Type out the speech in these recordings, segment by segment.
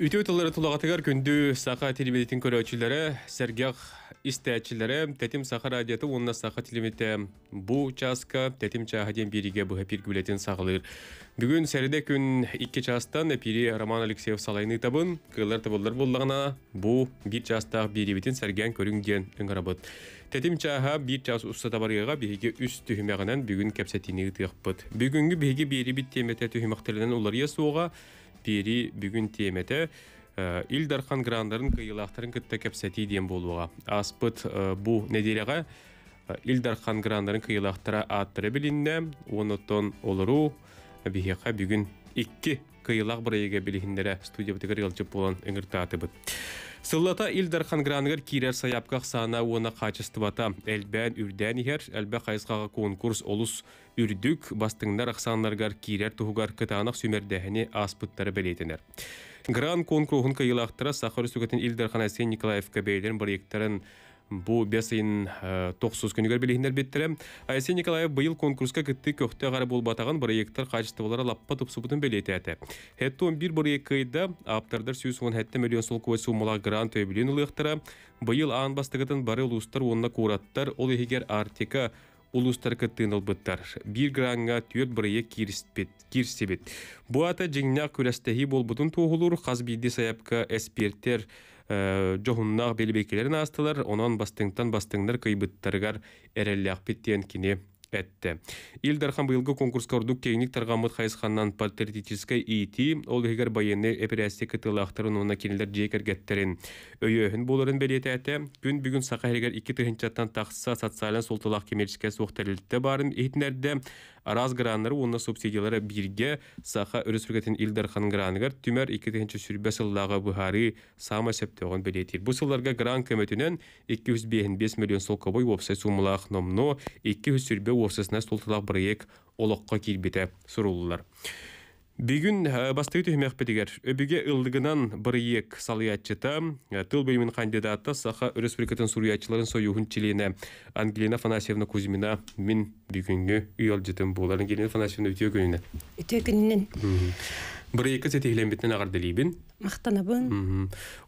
Үтү тылары тулагатыгар күндү саха телевидетин көрөөчүлөрө, сергех истечилере, тетим саха радиоты унна саха телевидете бу часка тетим чахаден бириге бу хапир билетин сагылыр. Бүгүн серде күн 2 частан эпири Роман Алексеев салайны табын, кылар табылдыр боллагына бу бир часта бирибитин серген көрүнгөн ыңгарабыт. Тетим чаха бир час уста табарыга бириге үс түхмөгөнөн бүгүн кепсетини тыгып. Бүгүнгү бириге бирибит темете түхмөктөлөнөн улар ясууга пери бүгін темете э, илдархан грандарын кыйылактарын кытта кепсети диэн болуға аспыт э, бу неделяга э, илдархан грандарын кыйылактара ааттыры билинне онотон олору бихека бүгүн икки кыйылак бырайыга билихиндере студия бытыгар ылчып болан ыңыртаатыбыт Сыллата Илдар Хангрангар кирер саяпках сана уона качествата. Элбен үрден ихер, әлбә конкурс олус үрдік бастыңдар ақсанларгар кирер тухугар кытанақ сүмердәхіне аспыттары білетінер. Гран конкурсынка йылақтыра сахар сүгетін Илдар Ханасен Николаевка бір проекттарын бу бесин э, тохсус күнігер билигин элбеттере Айсен Николаев быйыл конкурска кытты көхтө кара болбатаган проекттер качестволары лаппа тупсубутун белетете. Хетте 11 бир кыйда автордар сүз он хетте миллион сул кой суммалар грант өбүлүн улыктыра. Быйыл аң бастыгытын бары улустар онна қураттар ол егер артика улустар кыттын ылбыттар. Бир гранга түйөт бирие кирсбит, кирсибит. ата жиңнак күрәстеги болбутун тоогулур, хазбиди саяпка эсперттер Э, жоһуннаах белбекелерін астылар онан бастыңтан бастыңнар кыйбыттарыгар эреллеахпит тиен кине этте. Илдархан быйылгы конкурска ордук кейник таргамыт хайсханнан патриотической ити ол егер байыны эпирәсте кытылахтарын уна кинелер жекергеттерин боларын әте күн бүгүн сака егер 2 тыгынчаттан тақсыса социаль солтылах барын этнерде разграныр уны субсидиялары бирге саха өрес үргәтен илдар хангрангар түмәр 2-нче сүрбәс еллага буһари сама септегон билетир. Бу сылларга грант көмәтенән 205 миллион солкобой вопсай сумлах номно 200 сүрбә вопсасына солтылак проект олоққа килбите суруллар. Бүгін э, бастыгы түймек бітігер. Өбіге ұлдығынан бір ек салыятчыта, э, тыл бөлімін қандидаты бөймін өрес Саха Республикатын сұруятчыларын союғын чилені Ангелина Фанасьевна Кузьмина мен бүгінгі үйел жетім болар. Ангелина Фанасьевна өте күніне. Өте күнінен. Бір екі сетегілен бітінен ағарды лейбін. Мақтанабын.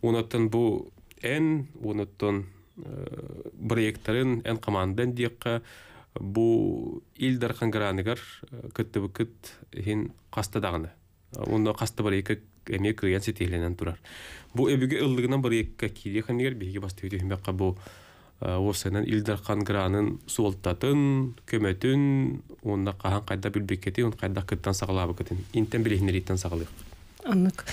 Онаттан бұл ән, онаттан э, бір ектарын, ән қамандан дейққа, бу илдар ханграныгар э, кытты кыт хин касты дагына онда э, касты бар эки эме кыян сетеленен турар бу эбиге ылдыгынан бар эки кири хангер биге басты өтө химбакка бу э, осынан илдар хангранын суолтатын көмөтүн онда кахан кайда билбекети он кайда кыттан сагалабы кытын интен билехинериттен сагалыйк аннык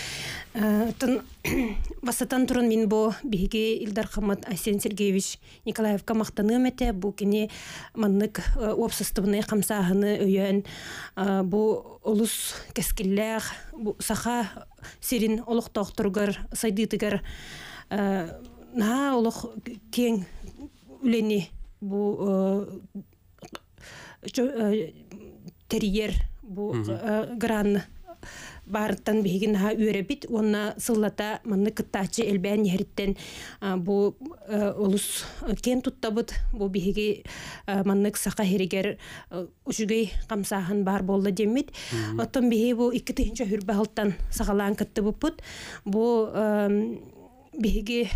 э, тын васатан турун мин бо биги Илдар Хамат Асен Сергеевич Николаевка мактаным эте бу кини маннык опсыстыбыны э, камсаһыны өйөн э, бу улус кескиллер бу саха сирин олуг тохтургар сайдытыгар на кең үлени бу терьер бу гран барыттан биһигин үйрі бит онна сыллата манны кыттаачы элбээн нэһэриттен бу э, олус э, кен туттабыт бу биһиги э, маннык саха хиригер қамсаһын камсаахан бар болла деммит оттон биһи бу икки тыһынча хүрбахылтан сагалаан кыттыбыппыт бу биһиги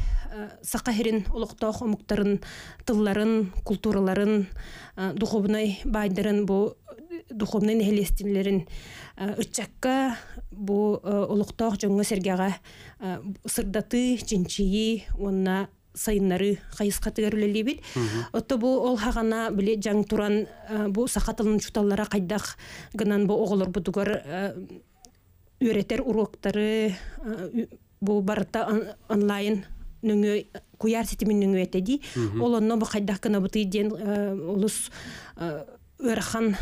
сақа хирин улуқтоох омуктарын тылларын культураларын духовной байдырын бу духовный нэхэлестимлерин э, ыччакка бу улуктоох э, жоңго сергага э, сырдаты чинчии онна сайыннары хайысқа тігерілелебит отто бу ол хагана биле жаң туран бу сахатылын чуталлара кайдах гынан бу оголор бутугар өретер уроктары бу барта онлайн нүңө куяр ситимин нүңө этеди ол онно бу кайдах улус өрхан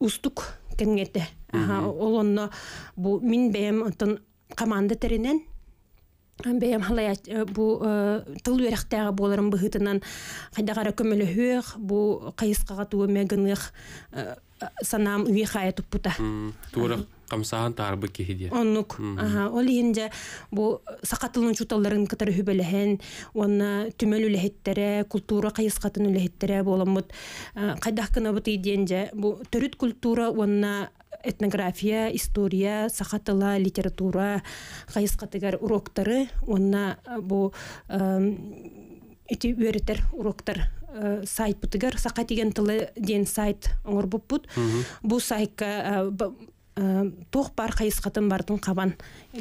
устук кенгете. Аха ул онно бу мин беем атын команда теренен. Мин беем халай э, бу э, тыл боларын болорым быгытынан кайда гара көмөлө хөр бу кайыскага туу мегенэх санам вихаятып бута. Туурак Камсахан тарбы киһиди. Оннук. Аха, ол инде бу сакатылын чуталларын кытары хүбелеһен, онна түмөл үлеһеттере, культура кайыскатын үлеһеттере боломут. Кайдах э, кына бу тиденже бу төрүт культура онна этнография, история, сахатыла, литература, кайыскатыгар уроктары, онна э, бу эти үйрәтер уроктар э, сайт бутыгар сақа деген тылы ден сайт оңор буппут. Бу сайтка Э, тоқ бар кайыскатын бардын кабан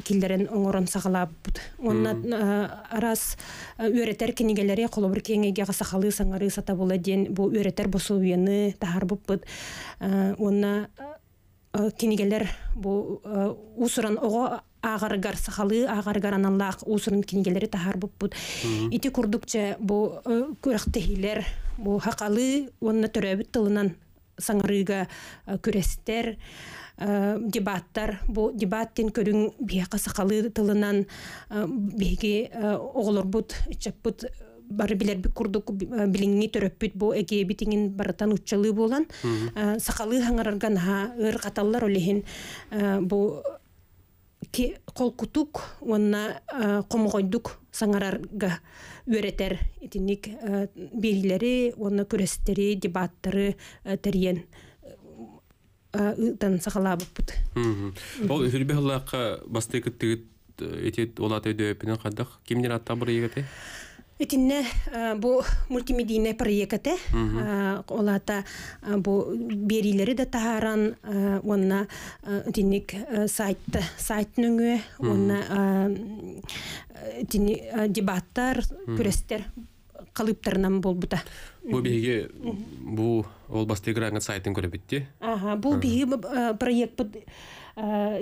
килдерен оңорон сагалааппыт онна э, арас э, үөретер кинигелери колобур кеңеге сахалы саңары сата була диэн бу үөретер босулуены тахарбыппыт онна кинигелер бу усуран сақалы агаргар сахалы агаргар аналлаах усурун кинигелери тахарбыппыт ити курдукча бу күрөхтехилер бұл хакалы онна төрөбүт тылынан саңарыга күрестер Э, дебаттар бу дебаттин көрүн бияка сакалы тылынан э, биги э, оголорбут чаппут бары билербик курдук билиңни төрөппүт бу эгеебитиңин барытан уччалы болан сакалы хаңарарган ха ыр каталлар олихин бу колкутук уонна комгойдук саңарарга үөретер итинник бийлери уонна күрестери дебаттары терен ытан сахалабыппыт ол үрбе хыллаакка басты кыттыгыт э, этит олат өдөпүнен кадах кимдер атта бир Этинне э, бу мультимедийный проекты э, олата бу берилери да таһаран онна тинник сайтты сайт онна тинни дебаттар күрестер қалыптарынан болбута бу бұл бу олбасты играңа сайтын көрөбүтти ага бул биги проект бут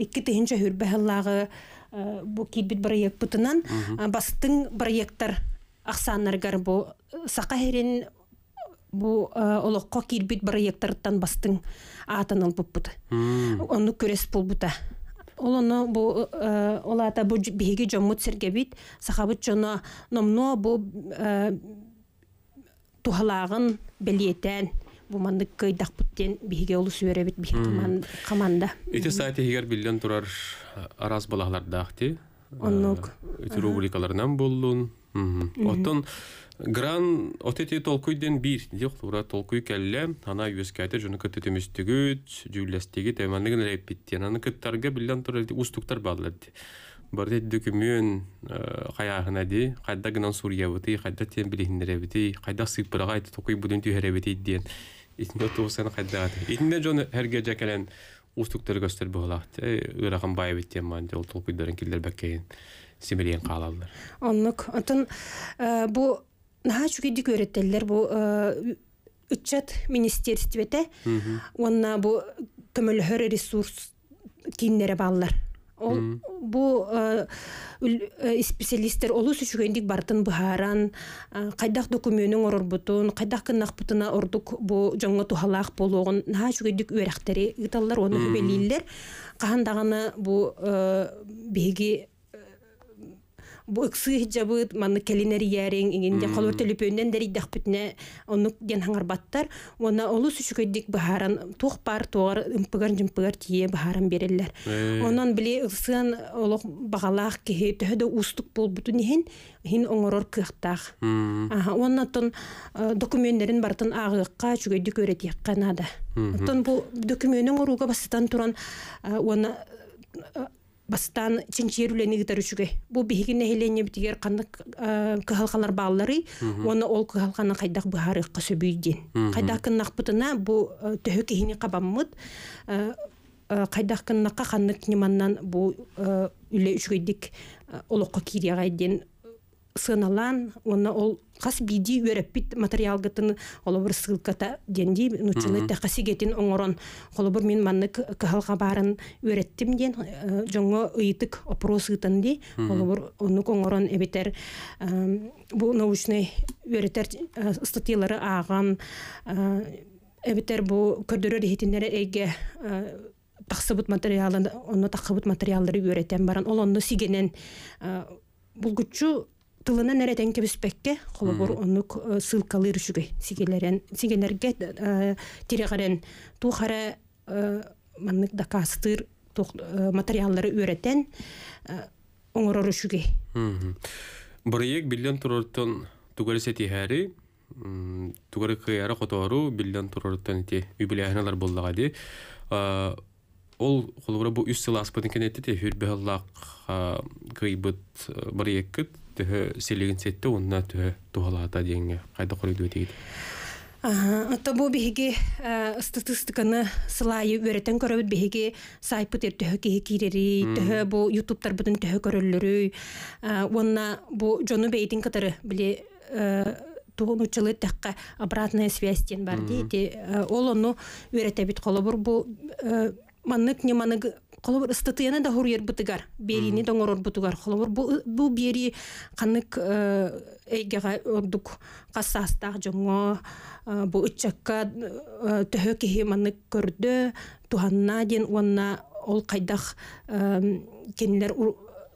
икки тыһынча хүрбэһэллаагы бу кибит проект бутунан бастың проекттар аксаанаргар бу сака херин бу олокко кирбит проекттардан бастың атын албыппыт ону көрес болбута Олоно бу олата бу биһиги жоммут сергебит сахабыт жоно номно бу тухалағын білетен бумандык кыйдак буттен биһиге команда ити сайты хигер турар араз балалардахти оннук ити рубрикаларынан боллун оттон гран отети бир тура толкуй келле ана үескәте жүнү көтө төмүстүгүт жүлестиги аны кыттарга турар устуктар Бардай дөкүмүн э, кайахна ди, кайда гынан сурыя бути, кайда тем билин дирети, кайда сыпрага айты токуй бүдүн төйрәп ити дигән. Итне тусаны кайда ат. Итне җон һәргә җакелен устуктыр гөстер булак. Өрәгән бай бит дигән мәндә ул токуйдарын килдер бакәен семерен калалар. Аннык атын э, бу наһа чуки дик көрәтәләр бу үтчәт э, министерствете. онна бу кемел һәр ресурс киннәре баллар. ол бу э, э, специалисттер олус үчүгендик бартын быһааран э, кайдах документің орорбутун кайдах кыннахпутуна ордук бу жоңго тухалаах болуогун наа үчүгендик үөрахтери ыталлар оны үбелииллер бу биһиги бу жабыт маны келинер иярен иңинде холор телепөннен дери дахпытне онук ген хаңарбаттар она олу сүшүкөйдик баһаран тух бар туар ымпыгар жымпыгар тие баһаран береллер э. онан биле ыксыан бағалақ багалаах кихи төһөдө устук ен ихин хин оңорор кыахтаах тон э, документтерин бартын агыыкка чүгөйдүк өретиякка нада отон бу документин оруга бастан туран э, оны бастан чинчерулени үшіге. бу бигине нехилене битигер қандық кыхалкалар бағылары, оны ол кыхалканы кайдак быхары кысыбүйден кайдак кыннакпытына бу э, төһө кихини кабаммыт кайдак кыннакка каннык бу э, үле үшгөйдик э, олокко кирия кайден сыналан онна ол қас биди үөреппит материалгатын олобур ссылката денди нутилетте касигетин оңорон холобур мен манны кыхалга барын үөреттим ден э, жоңго ыйтык опросытын ди олобур онук оңорон эбетер э, бу научный өретер э, статьялары ааган эбетер бу көрдөрөр хетиндер эге тахсыбыт материалын оны тахсыбыт материалдары үйрөтен баран ол онно сигенен булгучу тылына нәрәтән кебес бәккә қлыбор онук э, сыл калыр үшүге сигелләрән сигенәргә э, тире қарән ту хәрә э, мәнлек да кастыр материаллары өйрәтән оңорор үшүге. Бурыек биллион турортон тугары сәти һәри тугары кыяра котору биллион турортон ти үбеләһнәләр булдыга ди. Ол хулгыра бу үс сыласпыдын кенетте хөрбәллак кыйбыт бурыек түһө силигин сетте унна түһө тухалаата деңе кайда коройду дейт Ата бу биһиги э, статистиканы сылайы үөрэтен көрөбүт биһиги сайпытер төһө киһи кирери, төһө бу ютубтар бүтүн төһө көрөллөрү, э, уонна бу жону бейтин катары биле э, тугун учылы тәкка обратная связь тен бар ди. Ол ону үөрэтэ бит колобур бу маннык не манык холобур ыстытыяна да хуруер бытыгар берини доңорор бутугар холобур бу бери канык э, эйгега ордук кассаастаах жоңо э, бу ыччакка э, төһө кихи манык көрдө туханна диен уанна ол кайдах кенилер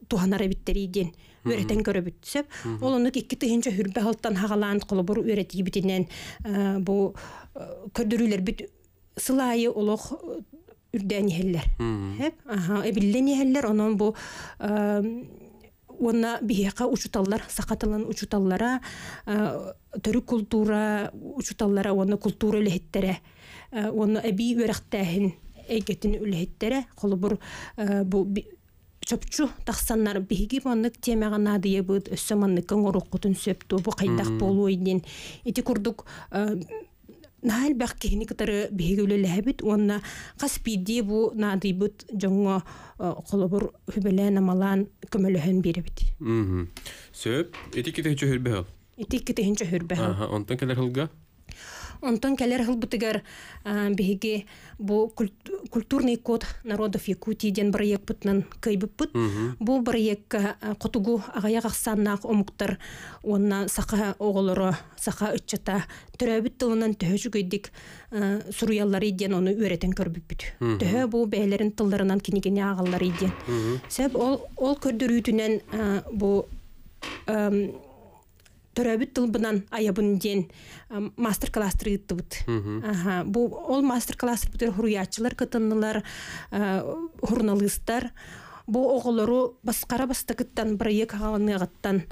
туханара биттери диен үөрэтен көрөбүтсеп ол онук икки тыйынча хүрбэ халтан хагалаан холобур үөрэти бу көрдүрүүлер бит сылайы олох үрдән иһәлләр. Хәп, аһа, эбиллән иһәлләр, аның бу онна биһәка учуталлар, сахатлан учуталлара, төрү культура учуталлара, аны культура лехтәрә. Аны эби үрәхтәһин, әйгәтен үлехтәрә, кулы бу бу чөпчү тахсаннар биһиги монык темага надые бу, сөмәнне көнгөрөк кутын сөптү, бу кайтак булуы ден. Эти курдук Нахал бақ кені кітары бейгілі ләбіт, онна қас бейде бұ надыйбыт жоңы қолыбыр э, хүбілі намалан көміліхін беребіт. Сөп, етек кетігінші хенчі хүрбе хал? Етек кеті хенчі хүрбе хал. Онтан келер хылға? онтон келер хылбытыгар биһиги бу культурный код народов Якутии ден проект бутнан кайбыппыт. Бу проект котугу агаяк ахсаннак омуктар онна саха оголоро саха үтчата төрөбүт тылынан төһөжүгөйдик суруяллар иден ону үйрөтен көрбүппүт. Төһө бу бээлерин тылдарынан кинигине агаллар иден. Себ ол ол көрдүрүүтүнөн бу төрөбүт тылбынан аябын ден мастер кластер ыттыбыт ага бу ол мастер класс бүтер хуруячылар кытыннылар хурналыстар бу оголору баскара бастакыттан бырыек аганыгыттан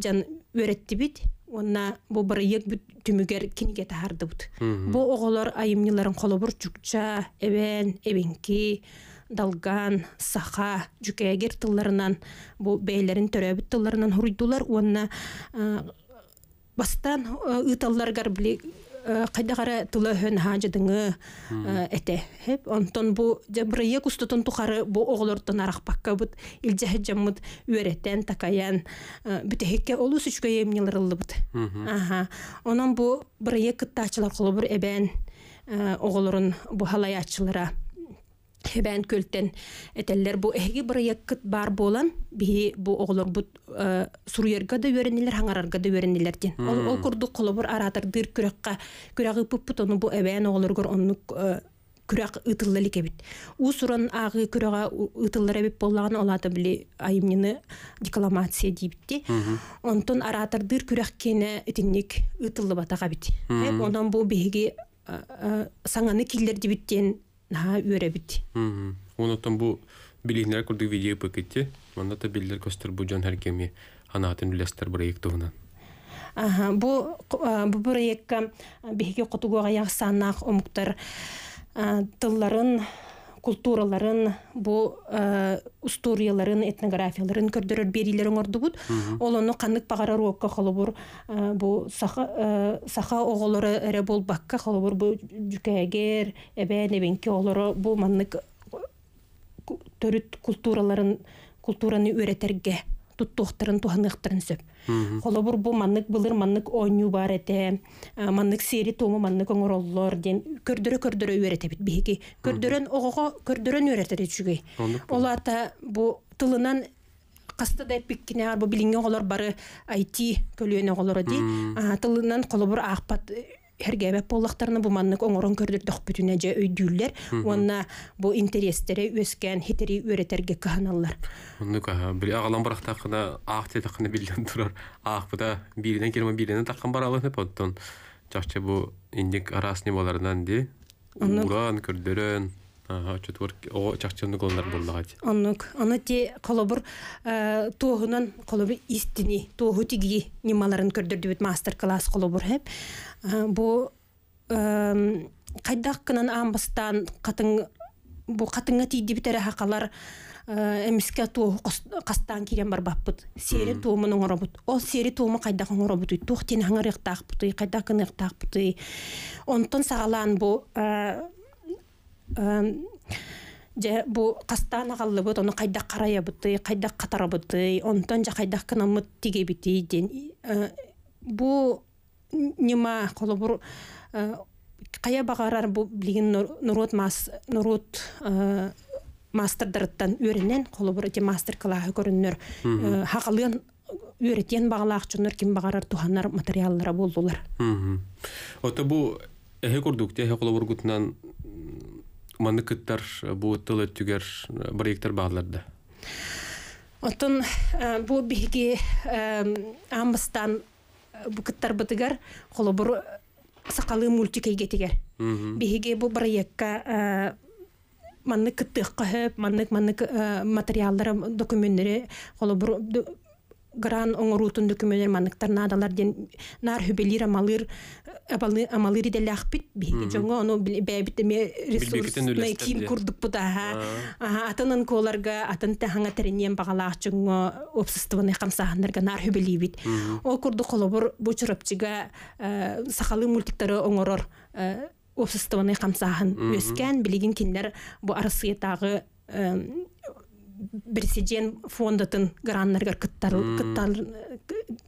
жан бит онна бу бырыек түмүгер киниге Бұ бу оголор қолы колобур чукча эбен эбенки далган, саха, жүкәгер тылларынан, бу бәйләрен төрәбит тылларынан хуруйдулар, уанна бастан ыталларгар били қайдағара тылы һөн хажыдыңы эте Хеп онтон бу жабрыя кустутун тухары бу оғлортон арақпакка бут илжәһе жаммыт үрәтән такаян бүтәһеккә олус сүчкә емнеләрелле бут. Аха. Онон бу брыя кыттачылар кулы бер әбән оғлорун бу халаячылара. Хэбэн көлтен этеллер бу эги бұрайаккыт бар болан би бу оғлор бу э, суруерга да өренилер хаңарарга да өренилер ден. Ол ол курду кулубур аратыр дыр күрәккә пуппут бу эбән оғлоргор онны э, күрәк бит. У сурын агы күрәгә ытыллы бит болган олаты били айымнины декламация дибитти. Онтон аратыр дыр күрәк кене итинник ытыллы батага бит. Ондан бу бихиги э, саңаны киллер дибиттен һа үрэ бит. Хм. Уның бу билікләр курдук видео пакетти, Монда та билікләр кастыр бу җан һәркемгә, аны атның үләстер бу проектына. Әгәр бу бу проект кем биһе кутуга ягысанак, омуктыр. тылларын культураларын, бу э, историяларын, этнографияларын көрдөрөр берилерин орду Олону кандык багарар окка халыбур, э, бу саха э, саха оголору эре бул бакка бу жүкэгер, эбе небенке олору бу маннык төрөт культураларын, культураны үйрөтөргө туттухтарын туханыхтарын сөп. Холобур бу маннык былыр маннык оню бар эте, э, маннык сери тому маннык оңороллор ден көрдөрө көрдөрө үйрөтө бит беги. Көрдөрөн огого көрдөрөн үйрөтө ол Олата бу тылынан касты да пиккине арбо билинген олар бары айти көлөнө олор ди. Тылынан колобур тәргәбәп боллақтарына бу маннык оңорон көрдөрдөх бүтүнэ же өйдүүллер уонна бу интерестере үөскән хитери үөретерге кыханаллар оннук бир агалан барактакына аак тетакына билден турар аак бута биринен кирме биринен таккан деп оттон чакчы бу индик арас не боларынан ди уран көрдөрөн чутур о чахчыны голнар булла хати. Оннук, аны те колобур э, тоогунан колобу истини, тоогу тиги нималарын көрдөрдү бит мастер класс колобур хеп. Э, бу э, кайдак кынан амбастан катын бу катынга тийди битере хакалар эмиске туу кастан кирен бар баппыт. Сери туумунун оробут. Ол сери тууму кайдакын оробут. Тух тени хаңар яктаакпыт, кайдакын яктаакпыт. Онтон сагалаан бу э же бу кастан агаллыбыт ону кайдак караябыты кайда катарабыты онтон же кайдак кынамыт тигебити ден э, бу нема колобур э, кая багарар бу билген нурут мас нурут э, мастердардан өрінен колобур эти мастер классы көрүннөр хакылын үйретен бағалақ ким ким бағарар туханнар материаллары болдулар. Ота бу әхе те, әхе қолы маны кыттар бу тылы тюгер проекттар бағдарды? Отын э, бу беге э, амыстан э, бу кыттар бұдыгар қолы бұр сақалы мультикей кетігер. Беге бу проектка маны кыттық қығып, маны материалдары, документтері қолы бұр гран оңорутун дүкүмөлөр манныктарна адалар ден нар хүбелир амалыр амалыр иде лахпит би жоңо ону бэбит ме ресурсный ким курдук буда ха атанын коларга атын таханга теренен багалаах жоңо обществоны камсахандарга нар бит о курду колобор бу чурапчыга э, сахалы мультиктары оңорор э, обществоны камсахын өскән билигин киндер бу арасыятагы бирсиден фондатын гараннарга кыттар кыттар э,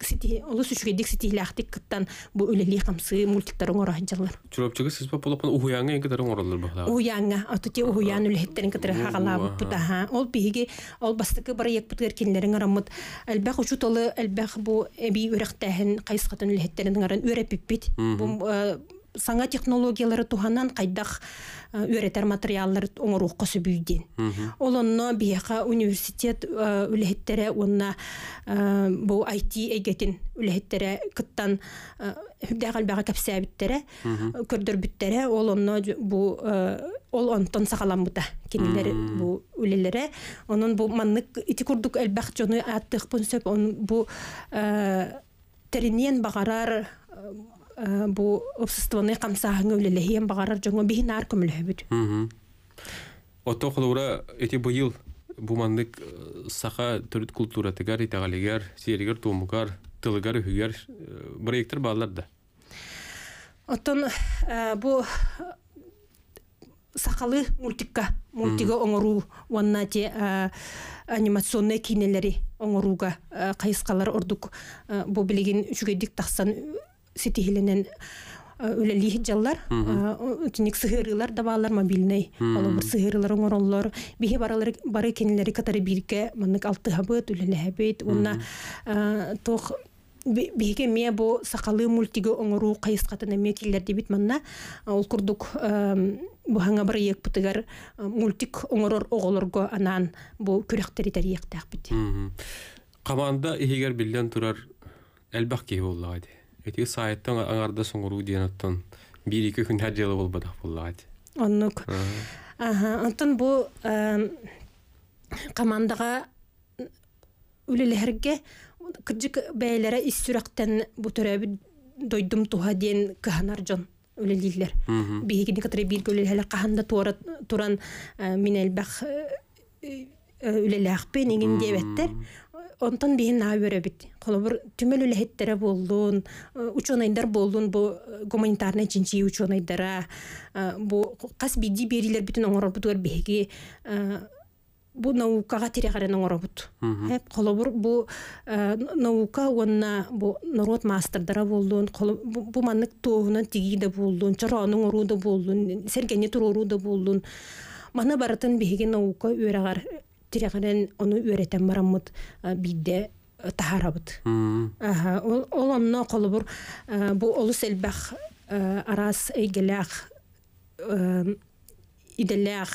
сити олус үчүн дик сити лахтык кыттан бу өлелик хамсы мультиктер оңор ажылар. Чүрөпчөгө сиз бу полопон уяңга эң кетерин оролдур бу. Уяңга атыты уяң үлүп кыттар, кетер хагалап бу таха. Ол биги ол бастыкы бир эк бүтөр кинлерин арамыт. Албак учу толу албак бу эби өрөктөн кайсыктан катын арын Бу э, саңа технологиялары туғаннан кайдах э, үйрәтер материалдар оңорух кысы бүйден. Олонно бияха университет э, үлеһеттере онна э, бу IT эгетин үлеһеттере кыттан баға бага капсәбиттере көрдөр биттере бу ол онтон сақалам бута кинилер бу үлелере онун бу маннык ити курдук элбах жоны аттык бунсөп багарар бу обществоны камсаһын өлелеһиен бағарар жоңо бихинар көмөлөһөбүт ото холура эти быйыл бумандык э, саха төрүт культуратыгар итагалигер сиеригер туумукар тылыгар үһүгер проекттер э, баалар да отон э, бу сақалы мультикка мультига оңору уанна те анимационный кинелери оңоруга кайыскалар ордук бу билигин үчүгэдик тахсан ситиһиленен э, үле лихиҗаллар, үтник э, сыһырылар да балар мобильный, алар бер сыһырылар оңороллар, бихи баралары бар экенләре катары биргә, моны алты хабыт үле лехабит, уна э, тох бихи мия бу сакалы мультиге оңору кайыскатын мекеләр дип ит монна, ул курдук бу хаңа бер ек бутыгар мультик оңорор оғылорго анан бу күрәк территория якта хабит. Каманда игер билдән турар әлбәк ки булды. эти сайттан аңарда соңғыру деген аттан бир эки күн жолы болбадах буллагат оннук онтон бұл қамандыға э, үлелерге кырдьык бәйләре иссүрәктән бу төрәбі дойдым туха диэн кыһанар жон қаханда туран э, минелбах э, үлелеахпин онтон биһин наһа үөрөбүт холобур түмөл үлэһиттере буоллун э, ученойдар буоллун бу э, гуманитарный чинчии ученойдара э, бу хас бидди берилер бүтүн оңоробутугар биһиги бу наукага тирехарен оңоробут холобур бу наука уонна бу народ мастердара болун бу маннык тоогунан тигии да буоллун чороонун оруу да сергени туруу да буоллун мана барытын биги наука үөрагар тирәгенән аны үрәтәм барамыт э, бидә э, тахарабыт. Аһа, ул ул аны калып бу улы сәлбах э, арас эгеләх иделлах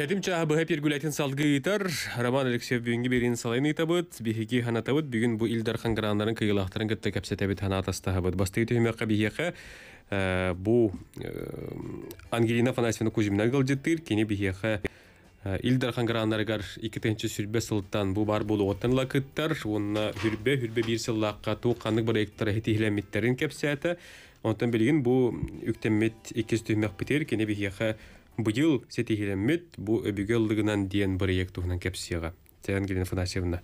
Тәтім чағы бұға пергулятин салғы Роман Алексеев бүйінгі берін салайын ұйтабыд, бейхеге бүгін бұ илдар қанғырандарын күйілақтарын күтті кәпсетәбіт Басты үйтімеққа бейхеқі бұ Ангелина Фанасьевна Кузьмина ғылжеттір, кені бейхеқі э, Илдар қанғырандарғар 2 сүрбе бар болу лақыттар, онына бір қанық онтан білген бұ үктемет Будил сети хилеммит бу өбүгө ылдыгынан диен бырыек туһунан кепсига. Тен Гелина Фанасьевна.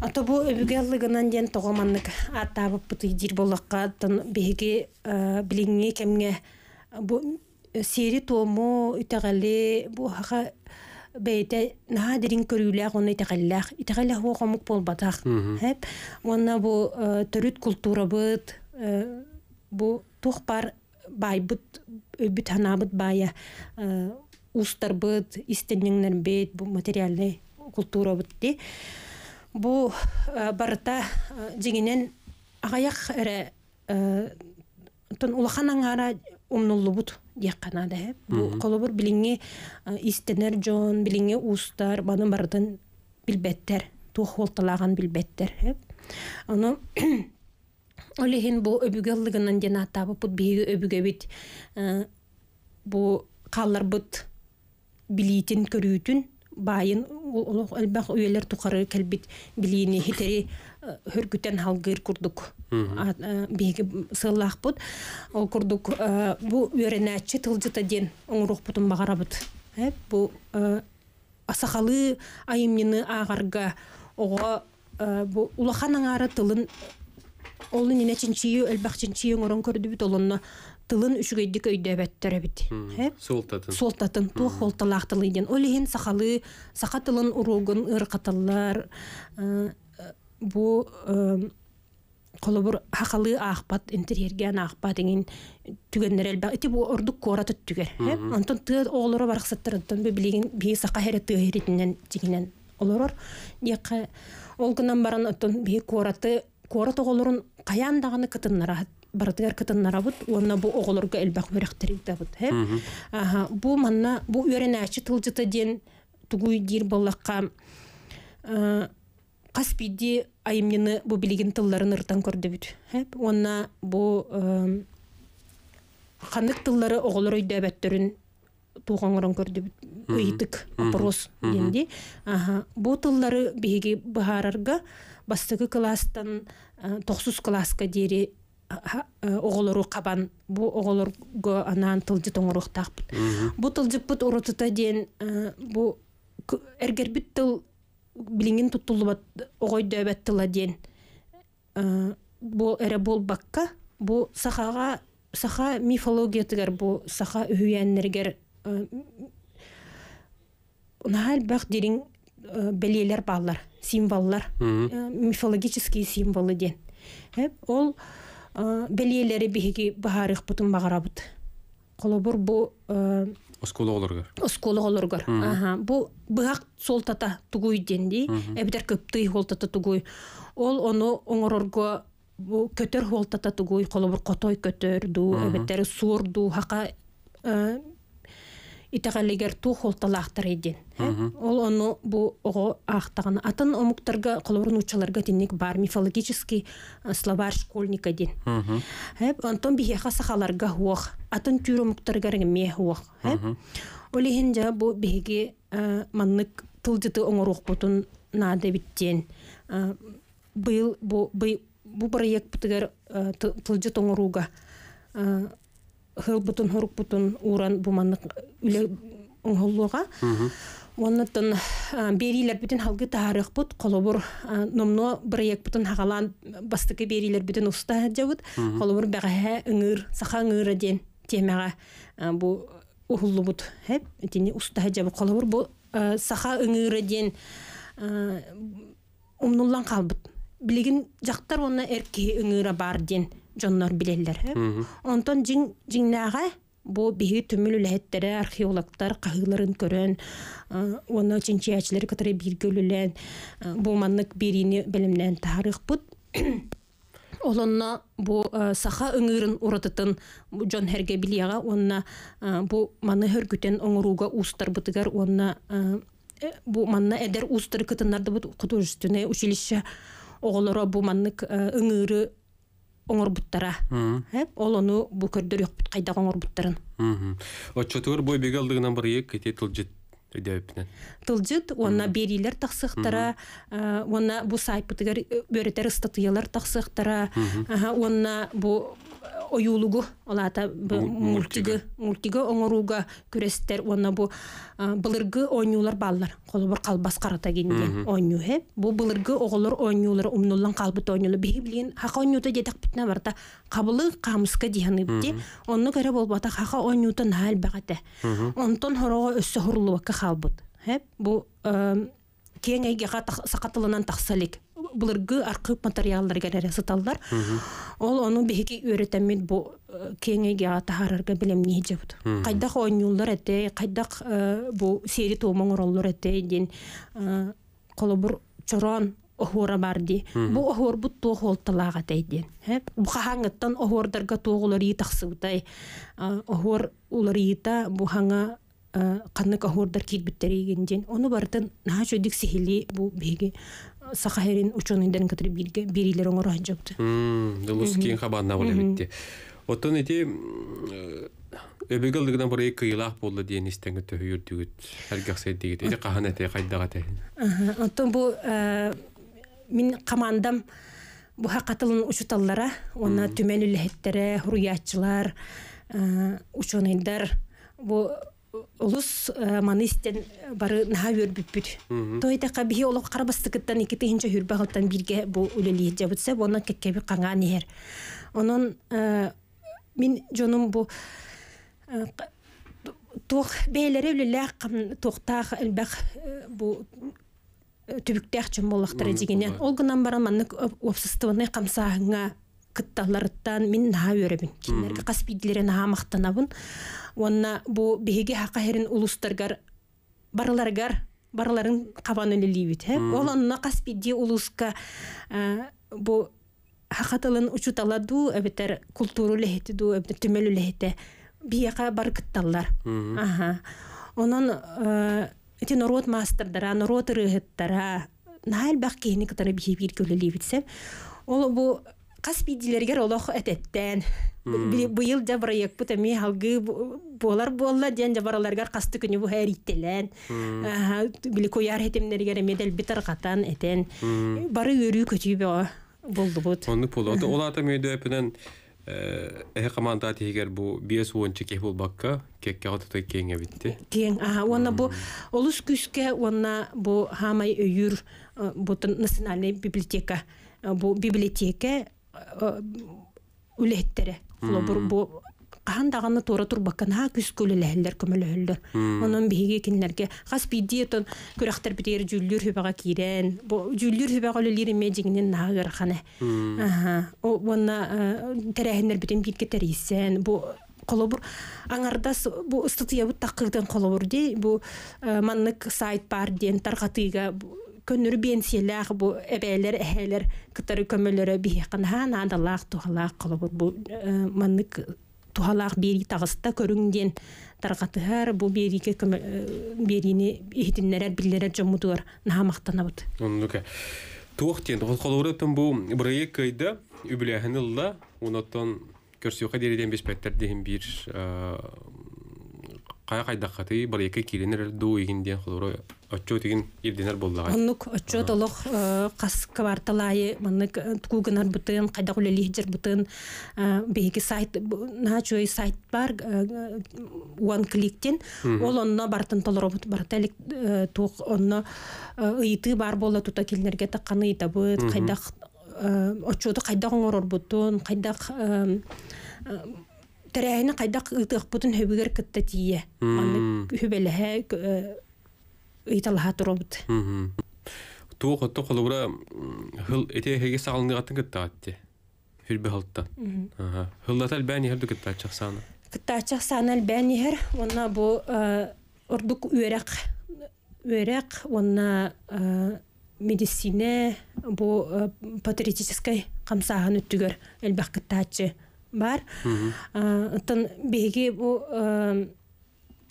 Ата бу өбүгө ылдыгынан диен тогоманнык атабы бутый дир болакка тон беги э, билинге кемге бу э, сери тому үтәгәле бу хага бейте наһа дирин көрүләр оны тәгәлләр итәгәлләр һу гомук болбатах һәп онна бу э, төрүт культура бут бу тухпар байбыт өбүт ханабыт бая э, устарбыт истенеңнербит бу материальный культурабыт ди бу э, барыта э, дегенен агаяк эре тон улахан аңара умнуллубут диякана да бу колобур билиңи истенер жон билиңи устар баны барытын билбеттер туох болталаган билбеттер ону Олеген бу өбүгеллигинен дена табы бут биги бит э, бу қаллар бұт билитин көрүүтүн байын олох элбах үйелер тухары келбит билини хитери э, хөргүтен халгыр курдук э, биги сыллах бут ол курдук бу үйренәчи тылжыта ден оңрух бутун багарабыт бу асахалы айымнины агарга ого бу улахан аңары тылын Олын ине чинчию, элбах чинчию орон көрдүбүт олонно тылын үшүгөйдүк өйдөбөттөр бит. Солтатын. Солтатын туу холталактылы ден. Олин сахалы, саха тылын уругун ыркатыллар. Э, бу колобур э, хахалы ахпат интерьерген ахпат деген түгеннер элбе ити бу ордук түгер түттүгер онтон тыд оолоро бараксаттар онтон билигин бии сака хере тыгеритинен дигинен олорор дияка ол гынан баран онтон бии кораты кора оголорун каян даганы кытыннара барытыгар кытыннара бут онна бу оголорга элбах өрөхтөрүктө бут бу манна бу өренәчи тылжыты ден тугуй дир баллакка э, каспиди айымнины бу билигин тылларын ыртан көрдүбүт хэ онна бу э, хандык тыллары оголор өйдөбөттөрүн туғаңырын көрдүбүт ыйтык опрос денди аха бу тыллары биһиги быхаарарга бастыгы класстан э, тохсус класска дери э, э, оголору кабан бу оголорго анан тылжы тоңоруктакпыт бу тылжыппыт урутута диэн бу эргербит тыл билиңин туттулубат огой дөбөт тыла диэн бу эре бул бакка бу сахага саха мифологиятыгар бу саха үйәннергер унаһал бак дириң белелер баллар символлар э, мифологические символы ден э, ол э, белиелери биһиги баһарых бутун багарабыт колобур бу оскулоголоргор оскулоголоргор аха бу быхак сол тата тугуй денди эбитер көптый ол тата тугуй ол ону оңорорго бу көтөр ол тата тугуй колобур котой көтөр ду эбиттери суор ду хака итагалигер ту холталахтар еден, Ол оны бу ого ахтаган атын омуктарга колорун учаларга тинник бар мифологический э, словарь школьника дин. Хеп антон бихеха сахаларга хуох. Атын тюромуктарга ме хуох. Ол еген жа бу биһиги э, маннық тылдыты оңорух бутун нада биттен. Э, быйыл бу бу проект бутыгар тылдыт оңоруга хылбутун бутун уран буманнык үле оңголлуга берилер бүтүн халгы тарых бут, колобур номно бирек бутун хагалан бастыкы берилер бүтүн уста жабыт, колобур бәғәһә ыңыр, саха ыңыр ден темага бу ухуллы бут, хәп, уста жабыт колобур бу саха ыңыр ден умнуллан калбыт. Билеген жактар онна эрки ыңыра бар ден жоннор билеллер. Онтон жин бу бу биһи түмүлүлэһэттере археологтар кахыларын көрөн э, оны чинчиячилер кытары биргөлүлэн бу маннык бирини билимнен тарых бут олонно бу саха ыңырын уратытын жон херге билияга онна бу маны хөргүтен оңурууга устар бытыгар онна бу манна эдер устар кытыннарды бут художественное училище оголоро бу маннык ыңыры оңорбуттара э, ол ону бу көрдөр кайда оңорбуттарын отчетур бой беге бегалдыгынан бар ек кететил жет өйдөпнен тылдьыт онна берилер тахсыхтара э, онна бу сайпытыгар э, бөретер ыстатыялар тахсыхтара онна бу э, оюлугу олата мультиги мультиги оңоруга күрестер онна бу былыргы оңюлар баллар колубур калбас карата кенген оңю э бу былыргы оголор оңюлар умнуллан калбыт оңюлу бии билген хака оңюта жетак битна барта кабылы камыска дияны бити онну көрө болбата хака оңюта наал багате онтон хорого өссө хурлубакка халбыт. хэ бу кең әйгеға сақатылынан тақсалик. Бұлырғы арқып материалдар гәрәрі сыталдар. Ол оны бейкі өретәмет бу э, кең ата тахарарға білем не жабыд. Қайдақ ойын юлдар әте, қайдақ э, бу сері туымың ұролдар әте, ден қолы э, бур чорон охора барди. Бу охор бу ту холталага тейден. Бу хаңыттан охордарга тугулар итаксы бутай. Охор улар ита бу хаңа Э, қанны кахурдар кит биттеригенден оны бартын наха чөдик сихили бу беги э, сахарин ученыйдарын катары бирге берилер оңор анжапты дылус кин хабанна боле битти оттон эти өбөгөлдүгүнөн бир эки ыйлаах болду диэн истенге төһүйүр түгүт эргексей дигит эти кахана те кайдага те оттон бу э, мин командам бу хакатылын учуталлара онна түмөн үлэхеттере руячылар ученыйдар бу Улус э, манистен э, бары наһа бер бит бит. Тойта кабы ул карбастыктан ике бирге бу үлели җабытса буны кеккә бер каңга нигер. Онын э, мин җоным бу тох бейләре үлелә кам тохтах бах бу төбүк тәхҗим моллыктыры дигәннән ол гынан бара манны обсыстыны камсагына кытталарыттан мин наһа өребин кинерге каспидилере наһа мактанабын уонна бу биһиги хакаһерин улустаргар барыларгар барыларын кабан өлелийбит э ол онно каспидди улуска э, бу хакатылын учуталаду эбетер культуру лехетиду эбетер түмөлү лехете бияка бар кытталлар аха онон эти норот мастердара норот рыгыттара наал бак кини кытары бихибир көлелийбитсе ол бу кас бидилергер олох этеттен быйыл да проект бу теми халгы болар болла ден жабараларгар касты күнү бу хәриттелен били кояр хетемнергер медел битер қатан этен бары өрү көтүбө болды бут оны полады оларда мөйдө эпенен Эхе э, команда тигер бу биес уончы кех булбакка кекке атыта кеңе битти. Кең, аха, онна бу олус күскә онна бу хамай өйүр э, бу национальный библиотека э, бу библиотека үлэхтэрэ бу кахан даганы тора турбаккан ха күскүлелэһиллер көмөлөһөллөр онон биһиги киннерге хас бидиетон көрөхтөр битер жүллүр хүбага кирен бу жүллүр хүбага лилир медигинен нагыр хана аха о вонна э, терехнер битен бирке терисен бу колобур аңарда бу колобур дей бу э, маннык сайт бар ден көннүр биенсиэлээх бу эбелер эхелер кытары көмөлөрө биһиққанаһаан аадалаах тухалах кылып бу э, маннык э, тухалах бери тагыста көрүнген тарғатыһар бу бириге э, берини ихтиннерер биллерер жомутуар наамактанабыт оннуке туохтен холхолорутун бу бырыйы кайда үбүлэхин ылла унотон көрсүхэ дериден беспеттер деген бир кая кайдаккаты бырыйы киринер дуу игинден холоро отчу тигин ирдинер боллага оннук отчу толох э, кас кварталай маннык э, тугунар бутын кайда гуле лидер бутын э, беги сайт начой сайт бар one кликтен тен ол онно бартын толоробут барталик тук онно ыйты бар болла тута келнерге такканы ыйтабыт кайда отчуду кайда оңорорбутун кайда тәрәйіні қайдақ ұйтық бұтын хөбігер кітті тие. Аны хөбеліхе ыйталаһа торобут туоха тоха лура хыл эте хеге салны гатын гатта атте хилбе халтта ага хылда тал бәни хәрдү гатта чахсана гатта чахсана ал бәни хәр онна бу э, ордук үрәк үрәк онна э, медицина бу э, патриотической камсаган үттүгәр әлбәк бар тын беге бу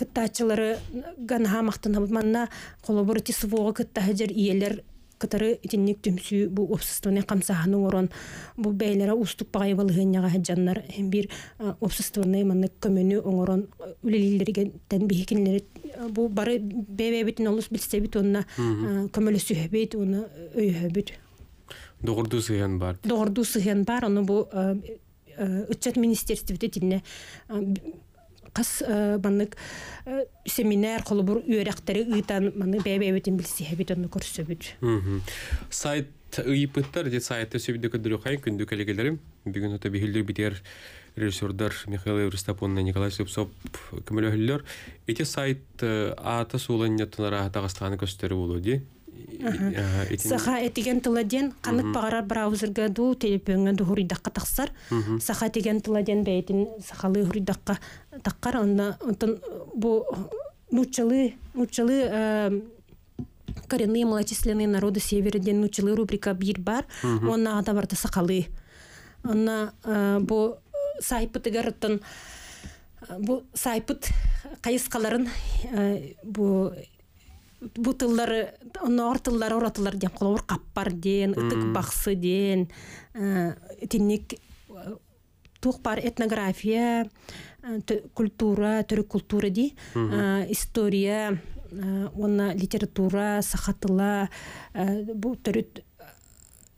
кыттачылары ганаха махтына булманна колобор тисвога кыттахыдер иелер кытары итинник төмсү бу обществоны камсаганы орон бу бәйлере устук багай болгын яга жаннар һәм бер обществоны мәне көмөнү оңорон үлелилерге тән бихикенлер бу бары бәбә бүтүн олус билсе бит онна көмөлү сөһбет уны э, өйһөбүт Доғырды сыйын бар. Доғырды сыйын бар, оны бұл үтчет э, министерстві де кас э, маннык э, семинар холобур үөрәктәре ыытан маны бәйбәйбетин билсиһәбит онны көрсөбүт сайт ыйыпыттар де сайтта сөбүдө көдүрөхай күндүк элегелерим бүгүн ота бихилдир битер режиссердар Михаил Евристапонна Николай Сепсоп кимелөһүллөр эти сайт э, ата сууланнаттанара атагастаны көстөрү болуди Э, саха этиген тыладен канык багара браузерге ду телепеңе ду хуридакка таксар саха тиген тыладен бейтин сахалы хуридакка таккар анда онтон бу нучалы нучалы э, коренные малочисленные народы севера ден нучалы рубрика бир бар онна ада барда сахалы онна э, бу сайпыты гарыттан бу сайпыт кайыскаларын бу бу тыллары онор тыллары оратылар ден колор каппар ден ытык баксы ден э, э, этнография э, культура төрөк культура ди история оны литература сахатыла бу түрі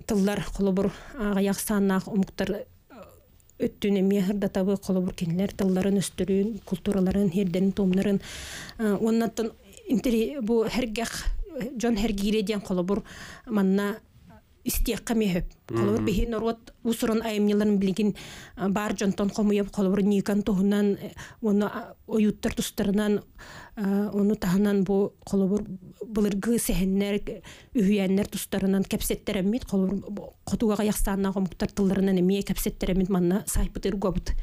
тыллар колобур аяк санақ ұмықтар өттүн эми датабы колобур кенилер тылларын өстүрүн культураларын хердерин томнарын интери бу хергех жон хергире диен колобур манна истиякка мехеп Колор бихин орот усурун айымныларын билген бар жонтон комуяп колор никан тоһунан э, оны оюттар тустарынан оны таһынан бу колор былыргы сәһеннәр э, үһүәннәр тустарынан кепсеттерәмит колор котуга яхстанна гомуктар тылларынан эмие кепсеттерәмит манна сайпытыр гобут.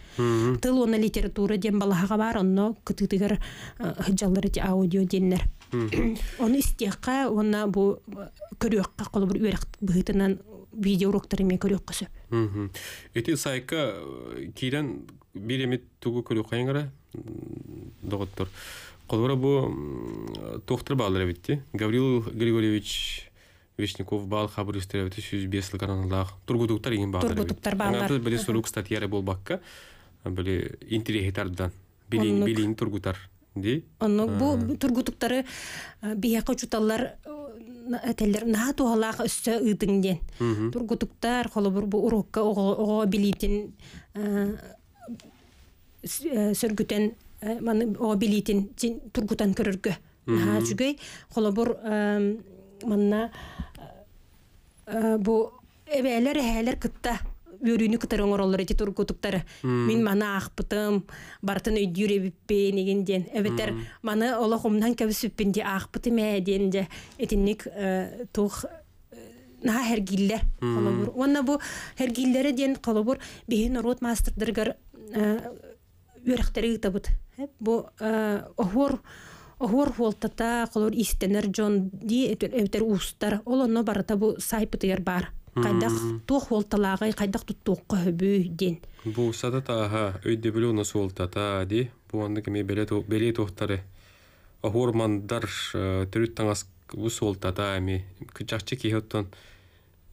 Тыл оны литература дем балаһага бар, онно кытытыгар хыджаллары ти аудио деннәр. Оны истеққа, оны бұл э, көрөккә колор үрәк быһытынан видео уроктарыме көрөк кысып эти сайка э, кирен бир эмит тугу көрөкайыңара доготтор колбора бу тохтор баалар эбитти гаврил григорьевич Вишняков бал хабар үстерәбите сүз бесле каналлах тургудуктар иген баалар тургудуктар баалар биле сурук статьяра болбакка биле интереситардан билин билин тургутар ди онно бу тургутуктары э, бияка чуталлар әтелер э, наха тухалаах өссө ыытыңден тургутуктар холобур бу урокка ого билитин э, сөргүтен маны ого билитин тургутан көрөргө наха жүгөй холобур манна бу эбээлер эхээлер кытта бөрүнү кытар оңороллор эти туркутуктар мен мана акпытым бартын өйдү үребиппен деген диен эбетер маны олохумнан көбүсүппин де акпытым э диен же этинник э, тух э, наха хергиллер колобур онна бу хергиллери диен колобур бехин орут мастердыргар э, үөрөхтери ытабыт бу охор Огор холтата, колор истенер Джон ди, эбетер устар, олонно барыта бу сайпытыгар бар. Кайдах туох волталагай кайдах туттуокко хөбү ден. Бу сата тааха өйдө билүү нас волтата ди. Бу анда кеме беле то беле тохтары. Охормандар э, түрүт таңас бу солтата эми кычакчы кихоттон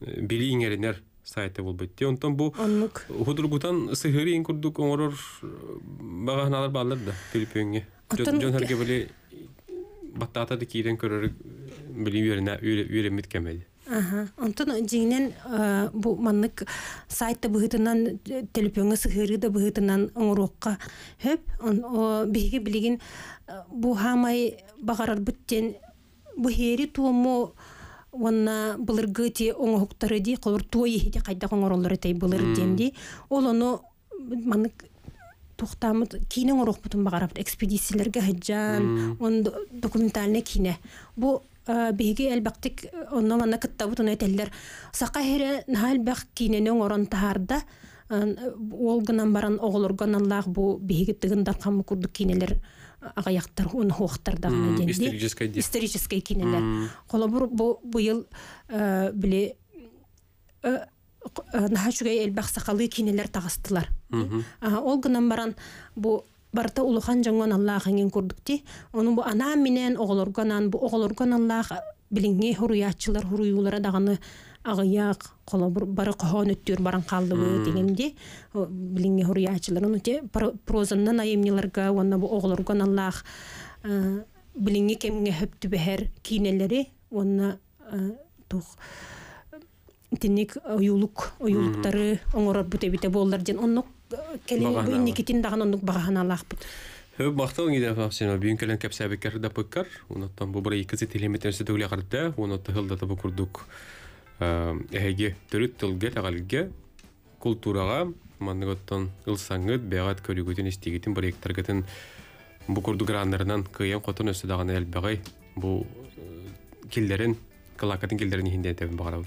э, билиңеринер сайты бул битти. Онтон бу худургутан сыгырын курдук оңорор э, баганалар балдар да тилпөңгө. Жон херге биле баттата дикирен көрөр биливерине үйрөмөт кемеди. Онтон дигинен э, бу маннык сайтта быһытынан телепөңө сыһыры да быһытынан оңруокка хөп биһиги билигин э, бу хамай багарар бүттен бу хери туому онна былыргыти оңохуктары ди колор туой хити кайда оңороллор этэй былыр денди ол ону маннык тухтамыт кине оңорохпутун багарап экспедициялерге хаджан он документальный кине бу биһиги элбактык онно мана кыттабыт уна телдер сака хере нал бах кинене орон таарда ол гынан баран оголор гынанлар бу биһиги тыгын кам курду кинелер ага яктар он хохтар да исторический кинелер кола бу бу ел э, биле э, э, нахачугай элбах сакалы кинелер тагастылар ол гынан баран бу барта улухан жоңон аллаахыңын курдукти оның бу ана менен оголоргонан бу оголоргон аллаах билиңи хуруячылар хуруюлара дағыны агыяк кола бары кохон өттүр баран қалды бу дегенде, билиңи хуруячылар ону те прозаннан айымниларга онна бу оголоргон аллаах э, билиңи кемге хөптү бэхер кинелери оны э, тұқ тинник оюлук оюлуктары оңорор бүтебите болдар ден оннук келин бүйін никитин даган онук багахан алаахпыт Хөп мақтал не дәфә сен бүйін келен кәпсәбе кәрдә пыккар, оннан оны тәһилдә тә күрдек. граннарынан кыян котон өсө даган бу килдерин, килдерин багарабыз.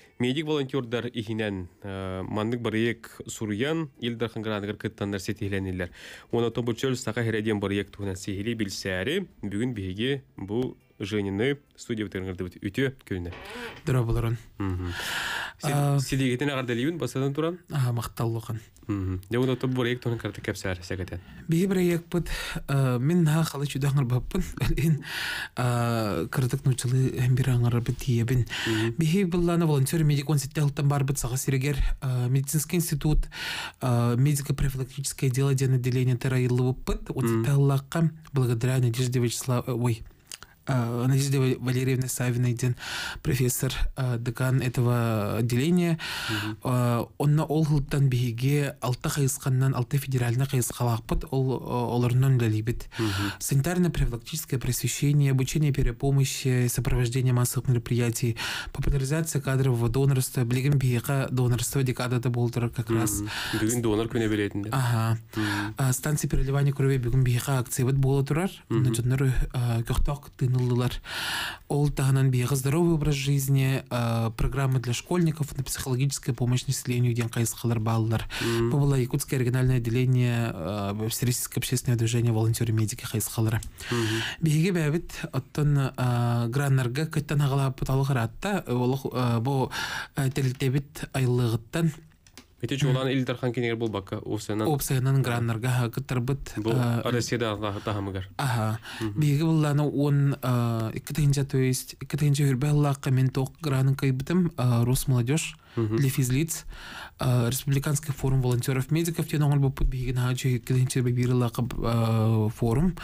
медик волонтердар ихинен э, мандык бырыек суруян илдар хангранагар кыттандар сетихленилер. Оны тобучөл сака хереден бырыек туһунан сихили билсәри бүгүн биһиги бу женіні студия бітіріңірді өте көліне. Дұра болырын. Сидегетін ағарды лейбін басадан тұран? Аға, мақталуған. Дәуін отып бұл ек тоның карты кәпсәрі сәкетен. Бейі бір ек бұд, мен наға қалы жүді аңыр баппын, әлін кірдік нұчылы әмбір аңыр бұд дейебін. Бейі волонтер медик 17 ұлттан бар бұд саға сирегер медицинский институт медико-профилактическое дело ден отделение тәрайылы бұд, 17 ұллаққа благодаря Надежде Вячеслав, ой, Э, Надежде Валерьевна савина ден профессор э, декан этого отделения. Э, онна ол хылттан биге алты кайысканнан алты федеральный кайыскалакпыт ол оларынан лалибит. Санитарно-профилактическое просвещение, обучение перепомощи, сопровождение массовых мероприятий, популяризация кадрового донорства, блигем биега донорство декадада болдыр как раз. Бүгін донор күне билетінде. Ага. Станция переливания крови бүгін биега акция вот бола турар. Ночоннары көхтақ тыны улылар. Ол тағынан бейгі здоровый образ жизни, программа для школьников на психологическая помощь населению, ден қайыз қалар балылар. Бұл Якутское региональное отделение Всероссийское общественное движение волонтеры медики қайыз қалары. Бейгі бәбіт оттон граннарға көттен ағыла бұталығыр бұл тәлітебіт айлығыттан Бите чулан илдар хан кинер бул бакка овсенан. Овсенан граннарга хакыттар бит. Бу ә, Россияда Аллаһ тахамыгар. Аха. Биги булланы 10 2-нче, то есть 2-нче үрбәллакка мен ток гранын кайбытым, ә, рус молодёжь для физлиц республиканский форум волонтеров медиков тен оңор боппут биһигин хаджы килинчер форум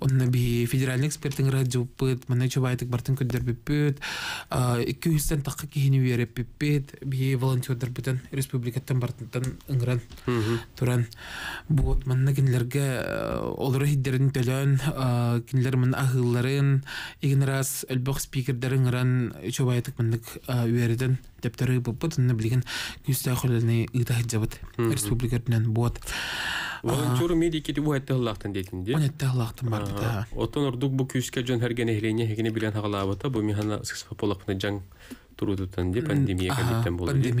онна би федеральный эксперттин радиопыт мына чобайтык бартын көддөр биппит эки жүздөн такка кихини берип биппит би волонтердер бутан республикаттан бартынтан ыңран туран вот мына кинилерге э, олор хиддерин төлөн кинилер мына ахылларын игин раз элбох спикердер ыңран чобайтык мындык тептары бут на блигин күстә хөлне ида хәҗәбет республика белән буат волонтер медики турутутан де пандемияга болду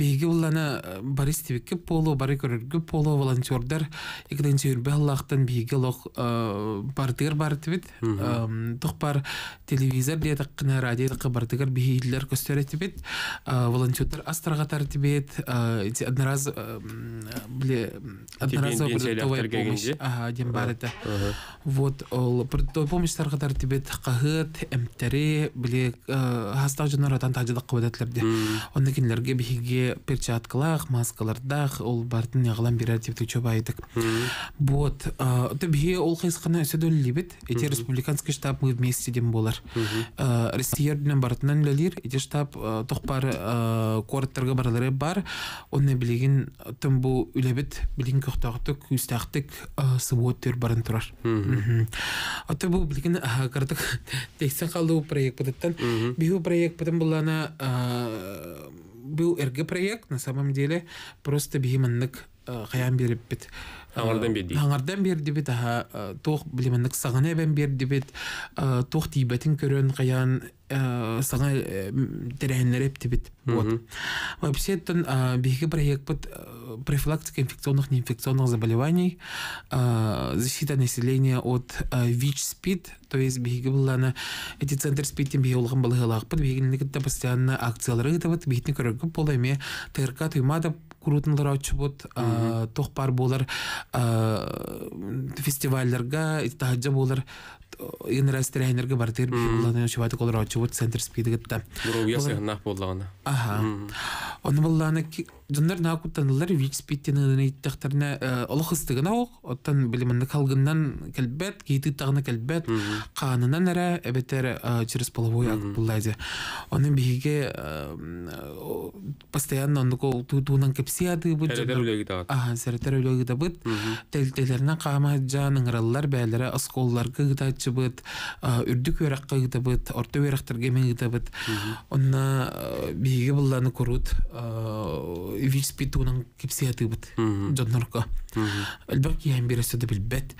биги полу бары көрөргү полу телевизор диятаккына радио дакы бардыгар биилер көстөрөтибит волонтердар бар вот ол продуктовая биһиге э, хастах жонор атан тажыдак кыбадетлерде онда кинилерге биһиге перчаткалах маскалардах ол бартын ягалан бирер типти чобайтык вот э, то биһи ол кыйскана өсөдөллибит эти республиканский штаб мы вместе дем болар э, россия менен бартынан билелир эти штаб тохпар корттарга баралары бар онна билигин тым бу үлебит билигин көхтактык үстактык сыбуот төр барын турар ото бу билигин кардык тексен проект атын проект потом была на был эрге проект на самом деле просто бихиманнык қаян беріп бит аңардан берді аңардан берді бит аха тоқ білемінік сағына бен берді бит тоқ тибетін көрөн қаян Э, саңа э, тәрәһеннәр эптебит вот вообще тон э, проект бит профилактика инфекционных неинфекционных заболеваний защита населения от вич спид то есть биһиги булланы эти центр спид тем биһи улган балыгалак бит постоянно акциялары гытыбыт биһитне көрөргө бола эме трк туймада курутунлар очубут тоқпар болар фестивальлерге тахаджа болар инрас тренерге бартер булланы чеват колор очвот центр спидигитта. Буру ясы нах боллагана. Аха. Оны булланы дьоннар наа куттанылар вич спиттиныны иттахтарна э, олох ыстыгына ок оттан билиминны калгыннан келбет кейти тагына келбет қанынан эре эбетер э, через половой акт буллайды онун биге э, постоянно онуку тутуунан кепсияды быт аха серетер үлөгида быт телтелеринен каама жаныңыраллар бээлере осколларга гытачы быт үрдүк үөракка гыта быт орто үөрактерге мен гыта быт онна биге булланы курут виспитуунан кипсия тыбыт жоннорго өлбөк киян бире сөдө билбет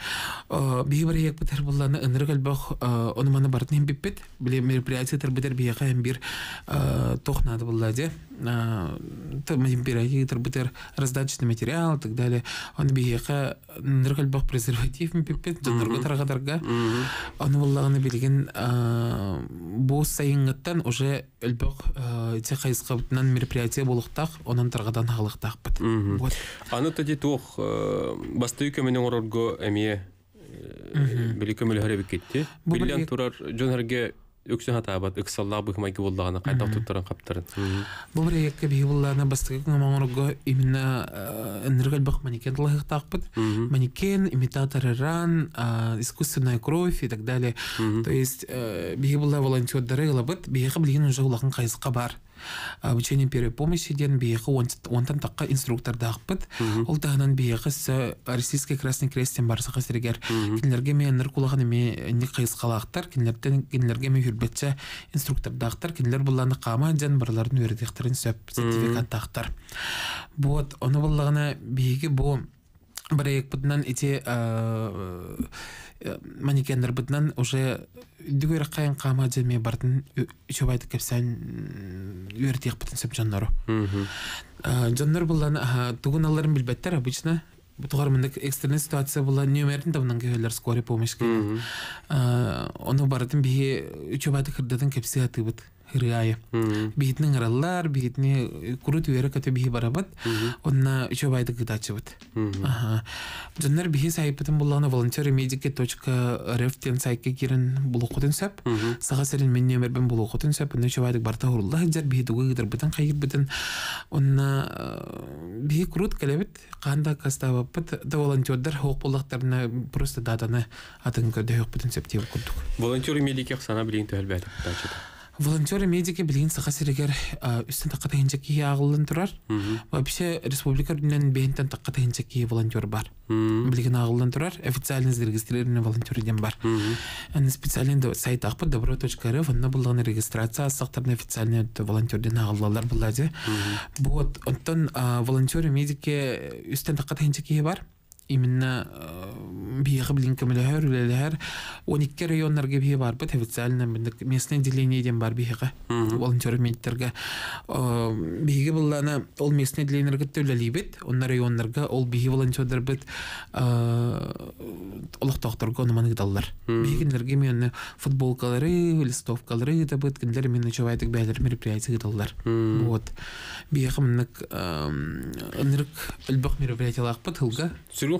биһи бир эек битер булланы ынырык өлбөк онуманы бардын эм биппит биле мероприятие тырбытер биэка эм бир тохнады булла де мероприятие тырбытер раздаточный материал и так далее он биэка ынырык өлбөк презерватив эм биппит жоннорго тарагадарга ону буллагыны билген бу сайынгыттан уже өлбөк те кайыскабытынан мероприятие болуктак онон тарга агадан халыктакпыт вот аны тох, туох э, бастыы көмөнөң орорго эмие э, били көмөлөхөрөбүк кетти биллян турар жон эрге өксө хатаабат ыксаллаа быхмайки буллагана кайда туттарын каптарын бу бир экке бии буллаана бастыгы моңорго именно энергель бах манекен тақпыт. манекен имитатор ран искусственная кровь и так далее то есть э, бии булла волонтердары ылабыт биэхи билген уже улакын кайсыка бар обучение первой помощи помощиден биылғы онтан таққа инструктор дағыппыт ол дағынан биылғы сө российский красный кресттен барса сіргер кинлерге мен нұр кулағын ме не қайыз қалақтар кинлерден кинлерге мен хүрбетче инструктор дағыттар кинлер бұланы қама жан барларын өредектерін сөп сертификат дағыттар вот оны бұлығына бегі бұл бір бұдынан ите э, э, манекендер бұдынан уже дүгер қайын қама деме бардын үшөп айтып кепсән үйртек бұтын сөп жаннору э, жаннор бұлдан тугун алларын билбеттер обычно бұтуғар мындык экстренный ситуация була нөмерин да бұнан кеөлер скорый помощь оны бардын бии үшөп айтып кірдеден кепсе атыбыт ырыая бихитнең ыраллар бихитне курут үере көтө барабыт барабат онна чобайды кытачыбыт жоннар бихи сайыпытын буллана волонтеры медики точка рф тен сайтка кирин булукутун сөп сага серин мен нөмербен булукутун сап онна чобайды барта хурулла жар бихи дугу кыдырбытын кайырбытын онна бихи курут келебит канда кастабаппыт да волонтердар хоук буллактарына просто датаны атын сөп септеп курдук волонтеры медики сана билин төлбәт волонтеры медики билигин саха сиригер үстүн такка ағылдан агылын турар вообще республика үрүнен такка волонтер бар Білген агылын турар официально зарегистрированный волонтер деген бар специальный сайт акпы добро точка рф онда регистрация сактарны официальный волонтерден агылалар булады вот онтон волонтеры медики үстен такка тайынчаки бар именно э, биһиги блинкамлеһер үлелеһер он икки районнарга биһи барбыт официально местное отделение ден бар биһиге волонтерменттерге э, биһиги быллана ол местное отделениелерге төлөлийбит онна районнарга ол биһи волонтердарбыт э, олохтохторга онуманыгдаллар биһигинлерге мен футболкалары листовкалары да быт кинлер мен чобайтык бәлер мероприятие гдаллар вот биһиги мынык ынырык өлбөк мероприятиялаакпыт хылга сүрүн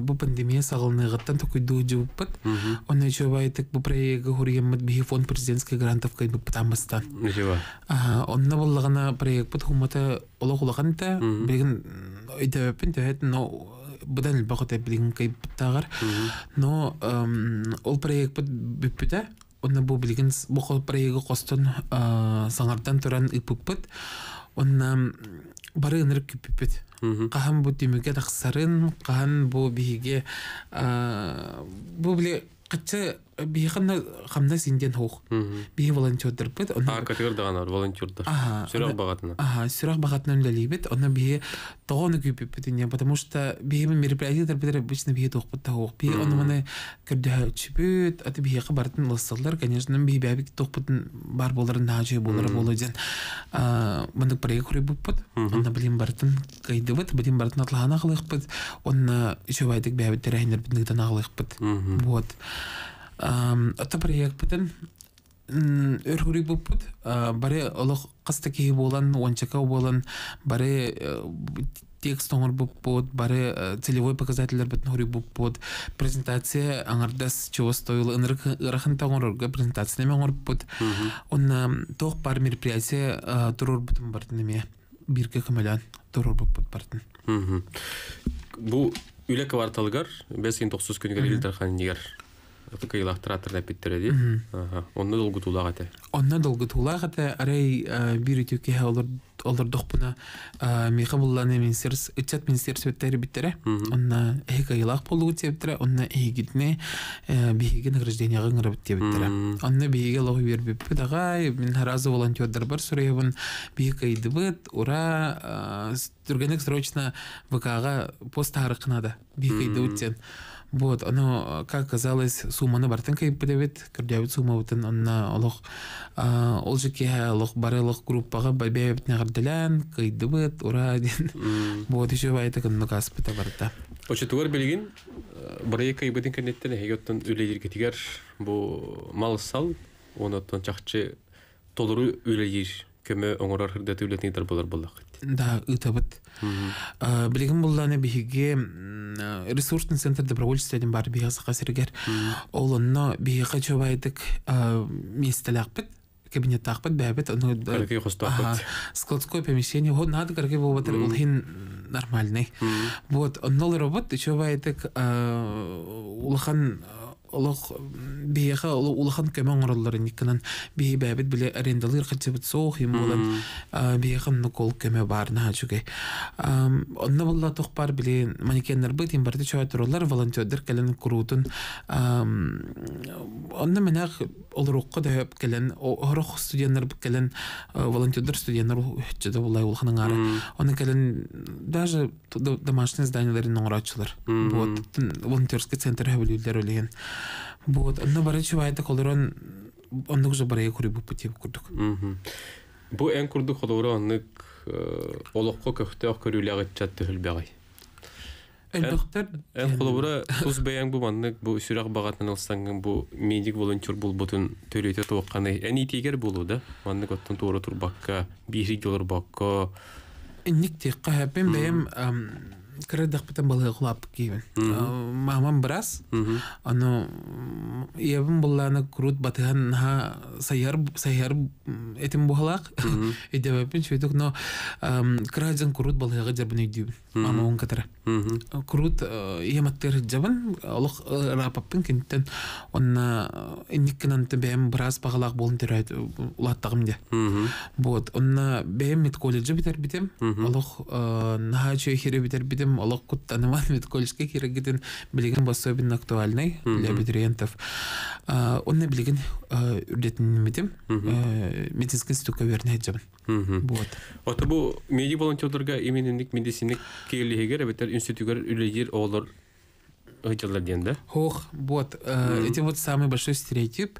бу пандемия сағылныгыттан токуйду жубуппыт онна чобайтык бу проекты хургеммит бихи фонд президентский грантов кайбыптамыстан онна боллагана проект бут хумата олохулаканта бирин өйдөппин төһет но бұдан ілбақыта білген кайбыттағар но ол проект бұт бүппіті онна бұл білген бұл проекты қостын саңардан тұран иппіппіт онна бары ынырып күппіппіт кахан бу демеге тахсарын кахан бу биге бу биле кытчы бейханна хамна синден хох бей волонтердар бит а категор даганар волонтердар сүрах багатна ага сүрах багатна либет она бей тогоны күп бит потому что бей мероприятиелер бит обычно бей тох бит хох бей оны мана кирдә чүбет аты бей хабартын лассалар конечно бей бәбик тох бит бар боларын нажы болар болыден а мында проект күреп бит она блин бартын кайда бит билим бартын атлана кылык бит онна җөбәдик бәбит тәрәһендер бит нигдән аглык бит вот аты бір ек бүтін, егпітін бұп бұд, бәрі ұлық қысты кейі болан ончака болан бәрі э, текст бұп бұд, бәрі целевой показателер бұтын бутун бұп бұд, презентация аңырдас чего стоило ынырык ырахын таңорорга презентация немен неме бұд. онна тоқ бар мероприятие э, турур бутун бартын эме бирге кымалян турур булпут бартын бу үлек варталгар бесин токсуз күнгер илтерхан нигер Кыйлах трактор да питтере ди. Онна долгу тулага те. Онна долгу тулага те арай бир үтүкке олар алыр дохпуна миха булланы министерс үтчат министерс беттер биттере. Онна онна награждение битте биттере. Онна бир мен бар ура, срочно ВКга пост Вот, оно, э, как оказалось, сумма на кайып подавит, кардиавит сумма на лох, олох, э, лох, бары, лох, группа, группаға на ғардалан, кайдыбыт, ура, ден. Вот, еще байты кынны каспыта барда. Очетуар білген, э, барай кайбытын кенеттен, егеттен үлейдерге тигер, бо мал сал, онаттан чақчы толыру үлейдер, көмі оңырар хырдаты үлетіне дарбалар болақ. Да, ұтабыт билигин булланы биһиги э, ресурсный центр добровольствия бар биһиги сака сиригер олонно биһиги чобайдык э, местелякпит кабинет тақпыт бәбіт оны кәрге хостақпыт складское помещение вот надо кәрге болбатыр ул хин нормальный вот оннол робот еще байтык э, олох биэха ол улахан кэме оңороллар никканан бии бэбит биле арендалыр хатсыбыт соох им болан биэха нукол кэме барна чуге онна болла бар биле манекеннер быт им барты чоя туруллар волонтердер келен курутун онна менах олрукка да хөп келен орох студенттер келен волонтердер студенттер хүччеде булай улханын ары оны келен даже домашний зданияларын оңорачылар вот волонтерский центр хөбүлүлөр үлеген Вот, она бары чувайда он, онны уже барыя куры бу пути курдук. Э, бу эн курдук холору оннык олоққа көхте ақ көрүләгә чатты хөлбәгай. Элбәттер. Эн холора туз бәян бу маннык бу сүрәк багатнан алсаң бу медик волонтер бул бутын төлөйтә тоққаны. Әни тигер булу да. Маннык оттан туры турбакка, бири гылыр бакка. Ник тиққа кабем бәем кырдах битен балыга кулап кийин мамам бирас аны ебин булланы крут батыган ха саяр саяр этим бухалак идебепин чөйдүк но крадзен крут балыга дебин идибин мамуун кытыра курут иематтер жабын олох рапаппын кенттен онна инниккинанты бэм браз багалак болун терәт улаттагым де вот онна бэм мет колледжи битер битем олох наха чөйхире битер битем олох куттаныман мет колледжге кирегитен билеген бособин актуальный для абитуриентов онна билеген үрдетинмитим медицинский институтка вернет жабын вот отобу меди волонтердерга именинник медицинник келлигер эбеттер институтгер үлегер олор дейін, да? Ох, вот, это вот самый большой стереотип.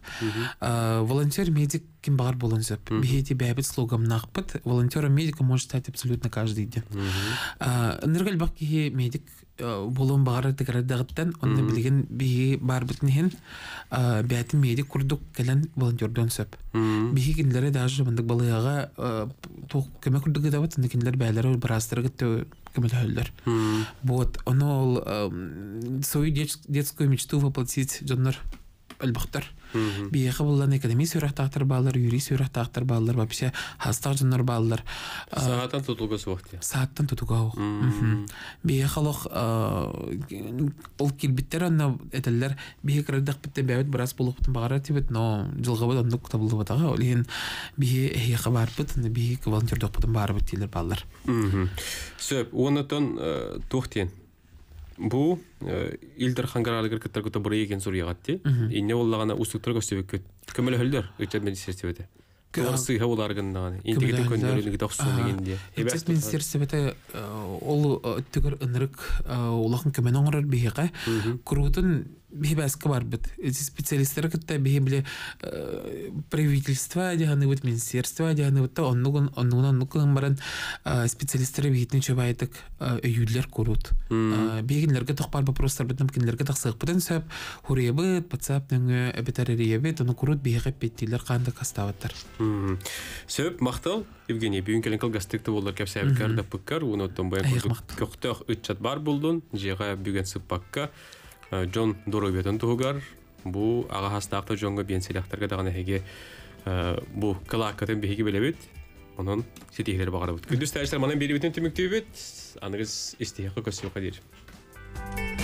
Волонтер медик кім бар болонсеп. Бейте бәбіт слугам нақпыт. Волонтером медика может стать абсолютно каждый день. Ныргаль бак медик Э, болон бағара тыгардагыттан онны билген биһи бар бүтнехин э, бәти мейди курдук келен волонтердон сөп биһи кинлере даже мындык балыяга э, тук көмөк курдук кедабыт анда кинлер бәлере барастырыгыт көмөлөлөр вот оно ол свою детскую мечту воплотить жоннор білбұқтар бейеқі бұлдан академи сүйрақтақтар балар юри сүйрақтақтар балар вообще хастақ жыннар балар сағаттан тутугас уақыт сағаттан келбеттер бітті бәуіт біраз бағара тебет но бу э, илдер хангаралы кыркыттар көтө бурай экен сурыягатти инне уллагана устуктар көстөбөк көмөлө ол э, э, ынырык улахын оңорор бәскі барбыт специалисттер кытта бихи биле э, правительство министерство деганы вот оннугун оннугун оннукын баран э, специалисттер бихитин чөбайтык үйүлер э, курут бигилерге тохпар вопростар бытым кинлерге тахсык бытын сөп пацап сөп мактал евгений бүгүн келин кыл бар болды жега Э, жон дуровиятын тугар бу ага хастаакта жонго бенсилактарга дагана хеге э, бу кылаакатын бихиги белебит онун сетихилер багарабыт күндүз менен бири бүтүн түмүктүбүт аныгыз истихиха көсүп кадир